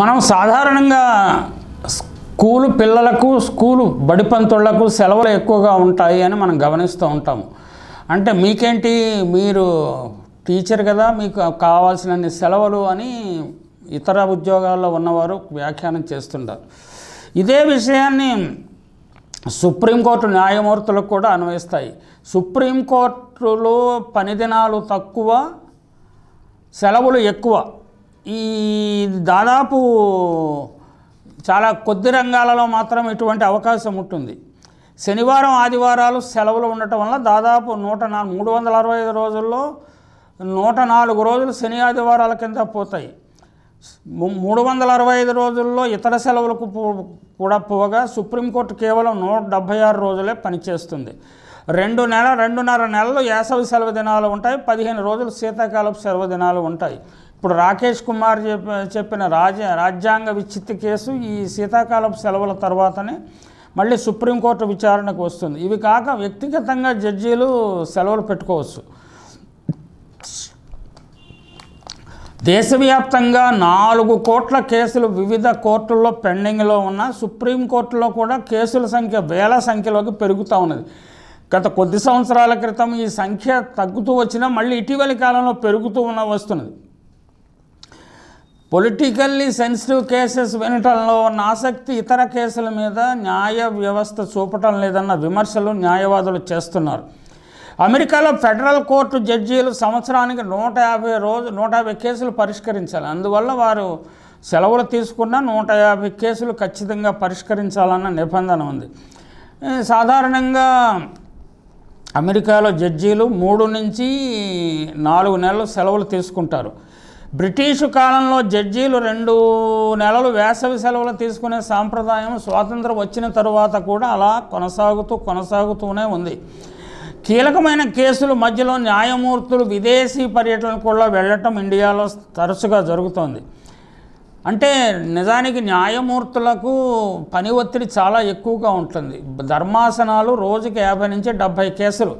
మనం సాధారణంగా స్కూలు పిల్లలకు స్కూలు పంతులకు సెలవులు ఎక్కువగా ఉంటాయి అని మనం గమనిస్తూ ఉంటాము అంటే మీకేంటి మీరు టీచర్ కదా మీకు కావాల్సినన్ని సెలవులు అని ఇతర ఉద్యోగాల్లో ఉన్నవారు వ్యాఖ్యానం చేస్తుంటారు ఇదే విషయాన్ని సుప్రీంకోర్టు న్యాయమూర్తులకు కూడా అన్వయిస్తాయి సుప్రీంకోర్టులో పనిదినాలు తక్కువ సెలవులు ఎక్కువ ఈ దాదాపు చాలా కొద్ది రంగాలలో మాత్రం ఇటువంటి అవకాశం ఉంటుంది శనివారం ఆదివారాలు సెలవులు ఉండటం వల్ల దాదాపు నూట నాలుగు మూడు వందల అరవై ఐదు రోజుల్లో నూట నాలుగు రోజులు శని ఆదివారాల కింద పోతాయి మూడు వందల అరవై ఐదు రోజుల్లో ఇతర సెలవులకు కూడా పోగా సుప్రీంకోర్టు కేవలం నూట డెబ్భై ఆరు రోజులే పనిచేస్తుంది రెండు నెల రెండున్నర నెలలు వేసవి సెలవు దినాలు ఉంటాయి పదిహేను రోజులు శీతాకాలపు సెలవు దినాలు ఉంటాయి ఇప్పుడు రాకేష్ కుమార్ చెప్పిన రాజ రాజ్యాంగ విచ్చిత్తి కేసు ఈ శీతాకాలపు సెలవుల తర్వాతనే మళ్ళీ సుప్రీంకోర్టు విచారణకు వస్తుంది ఇవి కాక వ్యక్తిగతంగా జడ్జీలు సెలవులు పెట్టుకోవచ్చు దేశవ్యాప్తంగా నాలుగు కోట్ల కేసులు వివిధ కోర్టుల్లో పెండింగ్లో ఉన్న సుప్రీంకోర్టులో కూడా కేసుల సంఖ్య వేల సంఖ్యలోకి పెరుగుతూ ఉన్నది గత కొద్ది సంవత్సరాల క్రితం ఈ సంఖ్య తగ్గుతూ వచ్చినా మళ్ళీ ఇటీవలి కాలంలో పెరుగుతూ ఉన్న వస్తున్నది పొలిటికల్లీ సెన్సిటివ్ కేసెస్ వినటంలో ఉన్న ఆసక్తి ఇతర కేసుల మీద న్యాయ వ్యవస్థ చూపటం లేదన్న విమర్శలు న్యాయవాదులు చేస్తున్నారు అమెరికాలో ఫెడరల్ కోర్టు జడ్జీలు సంవత్సరానికి నూట యాభై రోజు నూట యాభై కేసులు పరిష్కరించాలి అందువల్ల వారు సెలవులు తీసుకున్న నూట యాభై కేసులు ఖచ్చితంగా పరిష్కరించాలన్న నిబంధన ఉంది సాధారణంగా అమెరికాలో జడ్జీలు మూడు నుంచి నాలుగు నెలలు సెలవులు తీసుకుంటారు బ్రిటిషు కాలంలో జడ్జీలు రెండు నెలలు వేసవి సెలవులు తీసుకునే సాంప్రదాయం స్వాతంత్రం వచ్చిన తరువాత కూడా అలా కొనసాగుతూ కొనసాగుతూనే ఉంది కీలకమైన కేసులు మధ్యలో న్యాయమూర్తులు విదేశీ పర్యటనలు కూడా వెళ్ళటం ఇండియాలో తరచుగా జరుగుతోంది అంటే నిజానికి న్యాయమూర్తులకు పని ఒత్తిడి చాలా ఎక్కువగా ఉంటుంది ధర్మాసనాలు రోజుకి యాభై నుంచి డెబ్భై కేసులు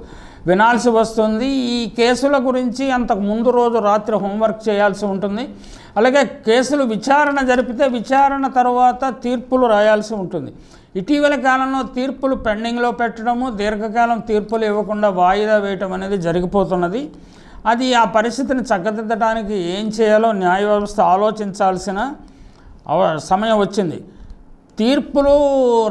వినాల్సి వస్తుంది ఈ కేసుల గురించి అంతకు ముందు రోజు రాత్రి హోంవర్క్ చేయాల్సి ఉంటుంది అలాగే కేసులు విచారణ జరిపితే విచారణ తర్వాత తీర్పులు రాయాల్సి ఉంటుంది ఇటీవల కాలంలో తీర్పులు పెండింగ్లో పెట్టడము దీర్ఘకాలం తీర్పులు ఇవ్వకుండా వాయిదా వేయటం అనేది జరిగిపోతున్నది అది ఆ పరిస్థితిని చక్కదిద్దడానికి ఏం చేయాలో న్యాయ వ్యవస్థ ఆలోచించాల్సిన సమయం వచ్చింది తీర్పులు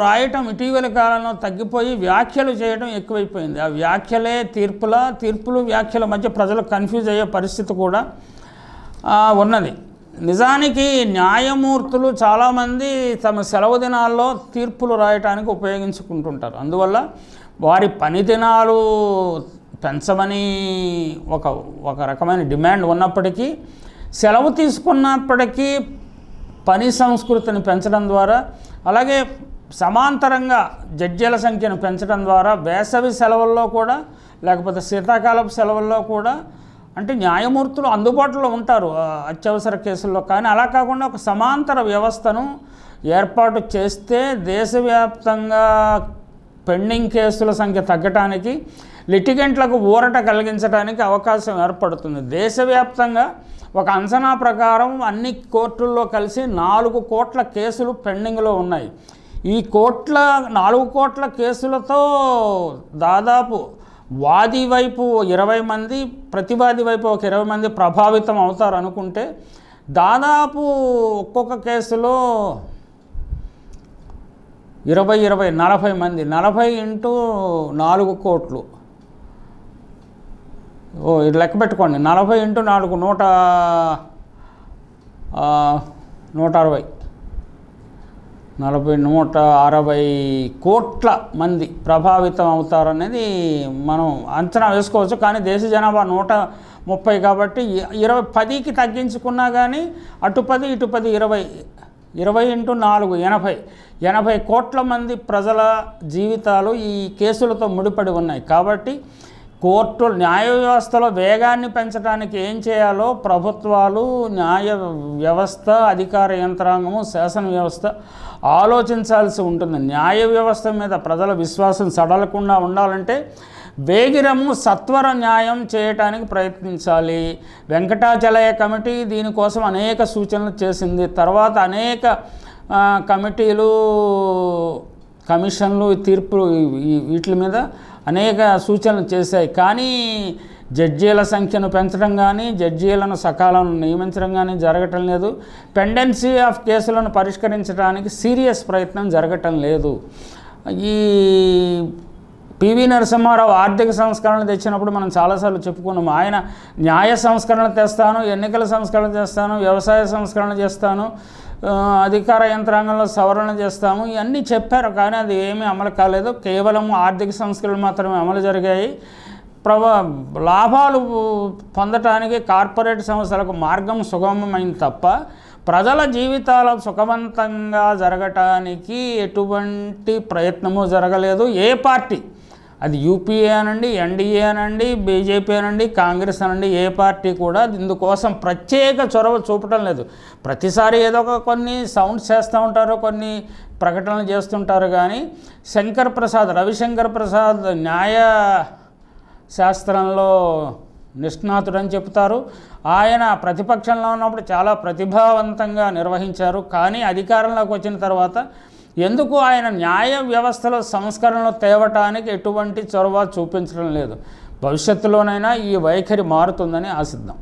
రాయటం ఇటీవల కాలంలో తగ్గిపోయి వ్యాఖ్యలు చేయడం ఎక్కువైపోయింది ఆ వ్యాఖ్యలే తీర్పుల తీర్పులు వ్యాఖ్యల మధ్య ప్రజలు కన్ఫ్యూజ్ అయ్యే పరిస్థితి కూడా ఉన్నది నిజానికి న్యాయమూర్తులు చాలామంది తమ సెలవు దినాల్లో తీర్పులు రాయటానికి ఉపయోగించుకుంటుంటారు అందువల్ల వారి పని దినాలు పెంచమని ఒక ఒక రకమైన డిమాండ్ ఉన్నప్పటికీ సెలవు తీసుకున్నప్పటికీ పని సంస్కృతిని పెంచడం ద్వారా అలాగే సమాంతరంగా జడ్జీల సంఖ్యను పెంచడం ద్వారా వేసవి సెలవుల్లో కూడా లేకపోతే శీతాకాలపు సెలవుల్లో కూడా అంటే న్యాయమూర్తులు అందుబాటులో ఉంటారు అత్యవసర కేసుల్లో కానీ అలా కాకుండా ఒక సమాంతర వ్యవస్థను ఏర్పాటు చేస్తే దేశవ్యాప్తంగా పెండింగ్ కేసుల సంఖ్య తగ్గటానికి లిటిగెంట్లకు ఊరట కలిగించడానికి అవకాశం ఏర్పడుతుంది దేశవ్యాప్తంగా ఒక అంచనా ప్రకారం అన్ని కోర్టుల్లో కలిసి నాలుగు కోట్ల కేసులు పెండింగ్లో ఉన్నాయి ఈ కోట్ల నాలుగు కోట్ల కేసులతో దాదాపు వాది వైపు ఇరవై మంది ప్రతివాది వైపు ఒక ఇరవై మంది ప్రభావితం అవుతారు అనుకుంటే దాదాపు ఒక్కొక్క కేసులో ఇరవై ఇరవై నలభై మంది నలభై ఇంటూ నాలుగు కోట్లు ఓ ఇది లెక్క పెట్టుకోండి నలభై ఇంటూ నాలుగు నూట నూట అరవై నలభై నూట అరవై కోట్ల మంది ప్రభావితం అవుతారనేది మనం అంచనా వేసుకోవచ్చు కానీ దేశ జనాభా నూట ముప్పై కాబట్టి ఇరవై పదికి తగ్గించుకున్నా కానీ అటు పది ఇటు పది ఇరవై ఇరవై ఇంటూ నాలుగు ఎనభై ఎనభై కోట్ల మంది ప్రజల జీవితాలు ఈ కేసులతో ముడిపడి ఉన్నాయి కాబట్టి కోర్టు న్యాయ వ్యవస్థలో వేగాన్ని పెంచడానికి ఏం చేయాలో ప్రభుత్వాలు న్యాయ వ్యవస్థ అధికార యంత్రాంగము శాసన వ్యవస్థ ఆలోచించాల్సి ఉంటుంది న్యాయ వ్యవస్థ మీద ప్రజల విశ్వాసం సడలకుండా ఉండాలంటే వేగిరము సత్వర న్యాయం చేయటానికి ప్రయత్నించాలి వెంకటాచలయ కమిటీ దీనికోసం అనేక సూచనలు చేసింది తర్వాత అనేక కమిటీలు కమిషన్లు తీర్పు వీటి మీద అనేక సూచనలు చేశాయి కానీ జడ్జీల సంఖ్యను పెంచడం కానీ జడ్జీలను సకాలంలో నియమించడం కానీ జరగటం లేదు పెండెన్సీ ఆఫ్ కేసులను పరిష్కరించడానికి సీరియస్ ప్రయత్నం జరగటం లేదు ఈ పివి నరసింహారావు ఆర్థిక సంస్కరణలు తెచ్చినప్పుడు మనం చాలాసార్లు చెప్పుకున్నాం ఆయన న్యాయ సంస్కరణ తెస్తాను ఎన్నికల సంస్కరణ చేస్తాను వ్యవసాయ సంస్కరణ చేస్తాను అధికార యంత్రాంగంలో సవరణ చేస్తాము ఇవన్నీ చెప్పారు కానీ అది ఏమీ అమలు కాలేదు కేవలం ఆర్థిక సంస్కరణలు మాత్రమే అమలు జరిగాయి ప్రవ లాభాలు పొందటానికి కార్పొరేట్ సంస్థలకు మార్గం సుగమమైంది తప్ప ప్రజల జీవితాల సుఖవంతంగా జరగటానికి ఎటువంటి ప్రయత్నము జరగలేదు ఏ పార్టీ అది యూపీఏ అనండి ఎన్డీఏ అనండి బీజేపీ అనండి కాంగ్రెస్ అనండి ఏ పార్టీ కూడా ఇందుకోసం ప్రత్యేక చొరవ చూపటం లేదు ప్రతిసారి ఏదో ఒక కొన్ని సౌండ్స్ చేస్తూ ఉంటారు కొన్ని ప్రకటనలు చేస్తుంటారు కానీ శంకర్ ప్రసాద్ రవిశంకర్ ప్రసాద్ న్యాయ శాస్త్రంలో నిష్ణాతుడని చెప్తారు ఆయన ప్రతిపక్షంలో ఉన్నప్పుడు చాలా ప్రతిభావంతంగా నిర్వహించారు కానీ అధికారంలోకి వచ్చిన తర్వాత ఎందుకు ఆయన న్యాయ వ్యవస్థలో సంస్కరణలు తేవటానికి ఎటువంటి చొరవ చూపించడం లేదు భవిష్యత్తులోనైనా ఈ వైఖరి మారుతుందని ఆశిద్దాం